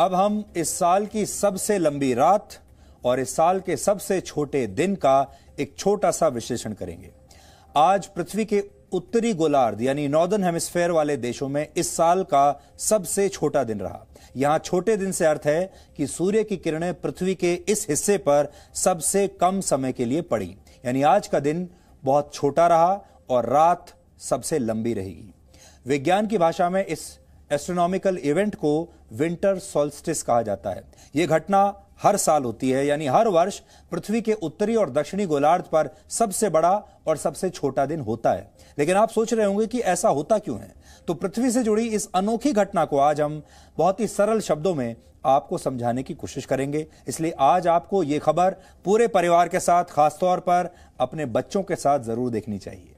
अब हम इस साल की सबसे लंबी रात और इस साल के सबसे छोटे दिन का एक छोटा सा विश्लेषण करेंगे आज पृथ्वी के उत्तरी गोलार्ध यानी नॉर्दर्न हेमिस्फेयर वाले देशों में इस साल का सबसे छोटा दिन रहा यहां छोटे दिन से अर्थ है कि सूर्य की किरणें पृथ्वी के इस हिस्से पर सबसे कम समय के लिए पड़ी यानी आज का दिन बहुत छोटा रहा और रात सबसे लंबी रहेगी विज्ञान की भाषा में इस एस्ट्रोनॉमिकल इवेंट को विंटर सोल्स्टिस कहा जाता है यह घटना हर साल होती है यानी हर वर्ष पृथ्वी के उत्तरी और दक्षिणी गोलार्ध पर सबसे बड़ा और सबसे छोटा दिन होता है लेकिन आप सोच रहे होंगे कि ऐसा होता क्यों है तो पृथ्वी से जुड़ी इस अनोखी घटना को आज हम बहुत ही सरल शब्दों में आपको समझाने की कोशिश करेंगे इसलिए आज आपको ये खबर पूरे परिवार के साथ खासतौर पर अपने बच्चों के साथ जरूर देखनी चाहिए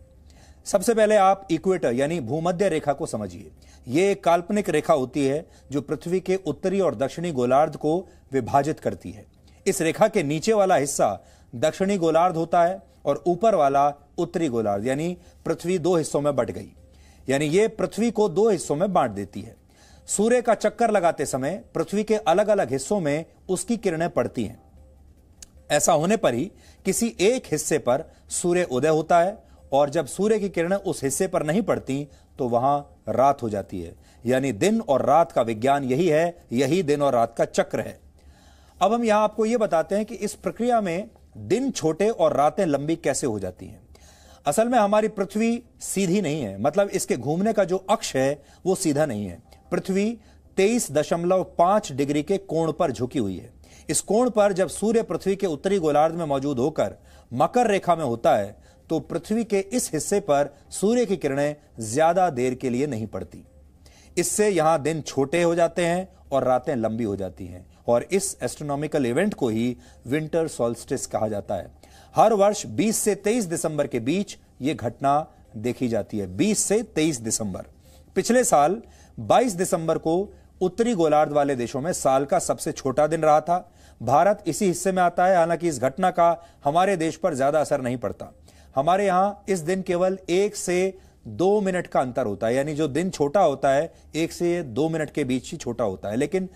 सबसे पहले आप इक्वेटर यानी भूमध्य रेखा को समझिए यह एक काल्पनिक रेखा होती है जो पृथ्वी के उत्तरी और दक्षिणी गोलार्ध को विभाजित करती है इस रेखा के नीचे वाला हिस्सा दक्षिणी गोलार्ध होता है और ऊपर वाला उत्तरी गोलार्ध यानी पृथ्वी दो हिस्सों में बट गई यानी यह पृथ्वी को दो हिस्सों में बांट देती है सूर्य का चक्कर लगाते समय पृथ्वी के अलग अलग हिस्सों में उसकी किरणें पड़ती हैं ऐसा होने पर ही किसी एक हिस्से पर सूर्य उदय होता है और जब सूर्य की किरणें उस हिस्से पर नहीं पड़ती तो वहां रात हो जाती है यानी दिन और रात का विज्ञान यही है यही दिन और रात का चक्र है अब हम यहां आपको यह बताते हैं कि इस प्रक्रिया में दिन छोटे और रातें लंबी कैसे हो जाती हैं असल में हमारी पृथ्वी सीधी नहीं है मतलब इसके घूमने का जो अक्ष है वो सीधा नहीं है पृथ्वी तेईस दशमलव पांच डिग्री के कोण पर झुकी हुई है इस कोण पर जब सूर्य पृथ्वी के उत्तरी गोलार्ध में मौजूद होकर मकर रेखा में होता है तो पृथ्वी के इस हिस्से पर सूर्य की किरणें ज्यादा देर के लिए नहीं पड़ती इससे यहां दिन छोटे हो जाते हैं और रातें लंबी हो जाती हैं और इस एस्ट्रोनॉमिकल इवेंट को ही विंटर सोल्स्टिस कहा जाता है हर वर्ष 20 से 23 दिसंबर के बीच यह घटना देखी जाती है 20 से 23 दिसंबर पिछले साल 22 दिसंबर को उत्तरी गोलार्ध वाले देशों में साल का सबसे छोटा दिन रहा था भारत इसी हिस्से में आता है हालांकि इस घटना का हमारे देश पर ज्यादा असर नहीं पड़ता हमारे यहां इस दिन केवल एक से दो मिनट का अंतर होता है यानी जो दिन छोटा होता है एक से दो मिनट के बीच ही छोटा होता है लेकिन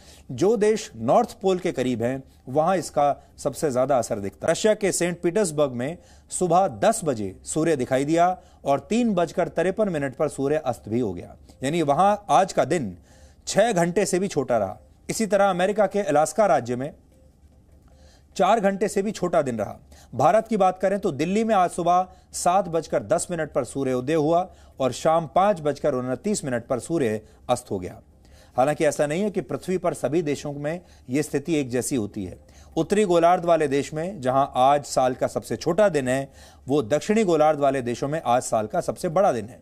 जो देश नॉर्थ पोल के करीब हैं वहां इसका सबसे ज्यादा असर दिखता है रशिया के सेंट पीटर्सबर्ग में सुबह दस बजे सूर्य दिखाई दिया और तीन बजकर तिरपन मिनट पर सूर्य अस्त भी हो गया यानी वहां आज का दिन छह घंटे से भी छोटा रहा इसी तरह अमेरिका के अलास्का राज्य में चार घंटे से भी छोटा दिन रहा भारत की बात करें तो दिल्ली में आज सुबह सात बजकर दस मिनट पर सूर्य उदय हुआ और शाम पांच बजकर उनतीस मिनट पर सूर्य अस्त हो गया हालांकि ऐसा नहीं है कि पृथ्वी पर सभी देशों में यह स्थिति एक जैसी होती है उत्तरी गोलार्ध वाले देश में जहां आज साल का सबसे छोटा दिन है वो दक्षिणी गोलार्ध वाले देशों में आज साल का सबसे बड़ा दिन है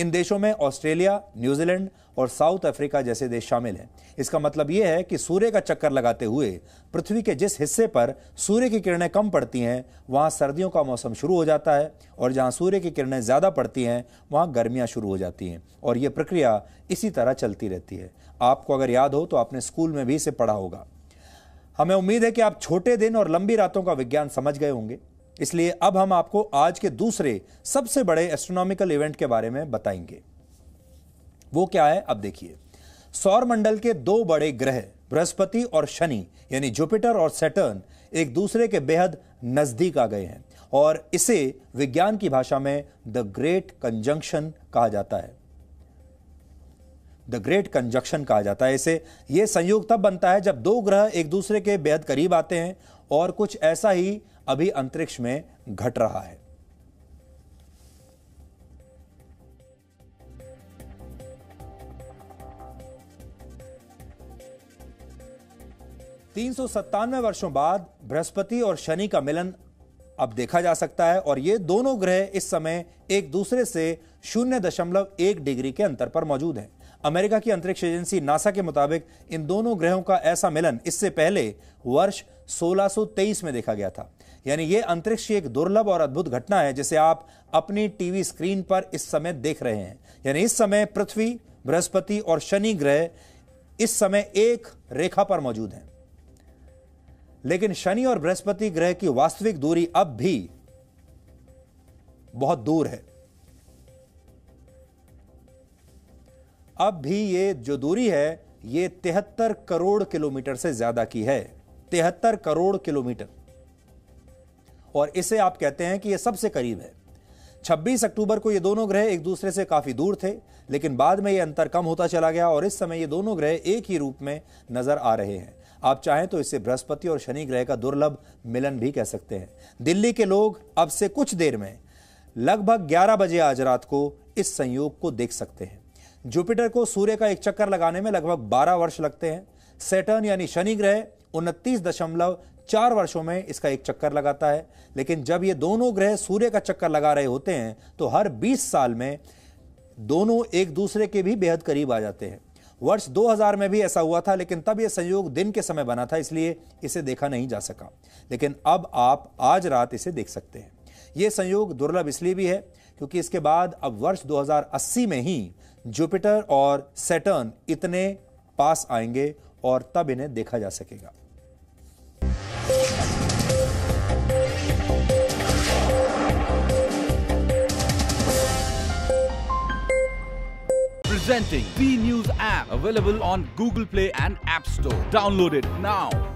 इन देशों में ऑस्ट्रेलिया न्यूजीलैंड और साउथ अफ्रीका जैसे देश शामिल हैं इसका मतलब यह है कि सूर्य का चक्कर लगाते हुए पृथ्वी के जिस हिस्से पर सूर्य की किरणें कम पड़ती हैं वहाँ सर्दियों का मौसम शुरू हो जाता है और जहाँ सूर्य की किरणें ज़्यादा पड़ती हैं वहाँ गर्मियाँ शुरू हो जाती हैं और ये प्रक्रिया इसी तरह चलती रहती है आपको अगर याद हो तो आपने स्कूल में भी इसे पढ़ा होगा हमें उम्मीद है कि आप छोटे दिन और लंबी रातों का विज्ञान समझ गए होंगे इसलिए अब हम आपको आज के दूसरे सबसे बड़े एस्ट्रोनॉमिकल इवेंट के बारे में बताएंगे वो क्या है अब देखिए सौर मंडल के दो बड़े ग्रह बृहस्पति और शनि यानी जुपिटर और सैटर्न एक दूसरे के बेहद नजदीक आ गए हैं और इसे विज्ञान की भाषा में द ग्रेट कंजंक्शन कहा जाता है द ग्रेट कंजक्शन कहा जाता है इसे यह संयोग तब बनता है जब दो ग्रह एक दूसरे के बेहद करीब आते हैं और कुछ ऐसा ही अभी अंतरिक्ष में घट रहा है तीन सौ वर्षों बाद बृहस्पति और शनि का मिलन अब देखा जा सकता है और ये दोनों ग्रह इस समय एक दूसरे से शून्य दशमलव एक डिग्री के अंतर पर मौजूद हैं अमेरिका की अंतरिक्ष एजेंसी नासा के मुताबिक इन दोनों ग्रहों का ऐसा मिलन इससे पहले वर्ष 1623 में देखा गया था यानी यह अंतरिक्ष की एक दुर्लभ और अद्भुत घटना है जिसे आप अपनी टीवी स्क्रीन पर इस समय देख रहे हैं यानी इस समय पृथ्वी बृहस्पति और शनि ग्रह इस समय एक रेखा पर मौजूद हैं लेकिन शनि और बृहस्पति ग्रह की वास्तविक दूरी अब भी बहुत दूर है अब भी ये जो दूरी है ये तिहत्तर करोड़ किलोमीटर से ज्यादा की है तिहत्तर करोड़ किलोमीटर और इसे आप कहते हैं कि यह सबसे करीब है 26 अक्टूबर को ये दोनों ग्रह एक दूसरे से काफी दूर थे लेकिन बाद में ये अंतर कम होता चला गया और इस समय ये दोनों ग्रह एक ही रूप में नजर आ रहे हैं आप चाहें तो इसे बृहस्पति और शनि ग्रह का दुर्लभ मिलन भी कह सकते हैं दिल्ली के लोग अब से कुछ देर में लगभग 11 बजे आज रात को इस संयोग को देख सकते हैं जुपिटर को सूर्य का एक चक्कर लगाने में लगभग 12 वर्ष लगते हैं सेटर्न यानी शनि ग्रह उनतीस दशमलव चार वर्षों में इसका एक चक्कर लगाता है लेकिन जब ये दोनों ग्रह सूर्य का चक्कर लगा रहे होते हैं तो हर 20 साल में दोनों एक दूसरे के भी बेहद करीब आ जाते हैं वर्ष 2000 में भी ऐसा हुआ था लेकिन तब यह संयोग दिन के समय बना था इसलिए इसे देखा नहीं जा सका लेकिन अब आप आज रात इसे देख सकते हैं यह संयोग दुर्लभ इसलिए भी है क्योंकि इसके बाद अब वर्ष 2080 में ही जुपिटर और सेटर्न इतने पास आएंगे और तब इन्हें देखा जा सकेगा Presenting B News app available on Google Play and App Store. Download it now.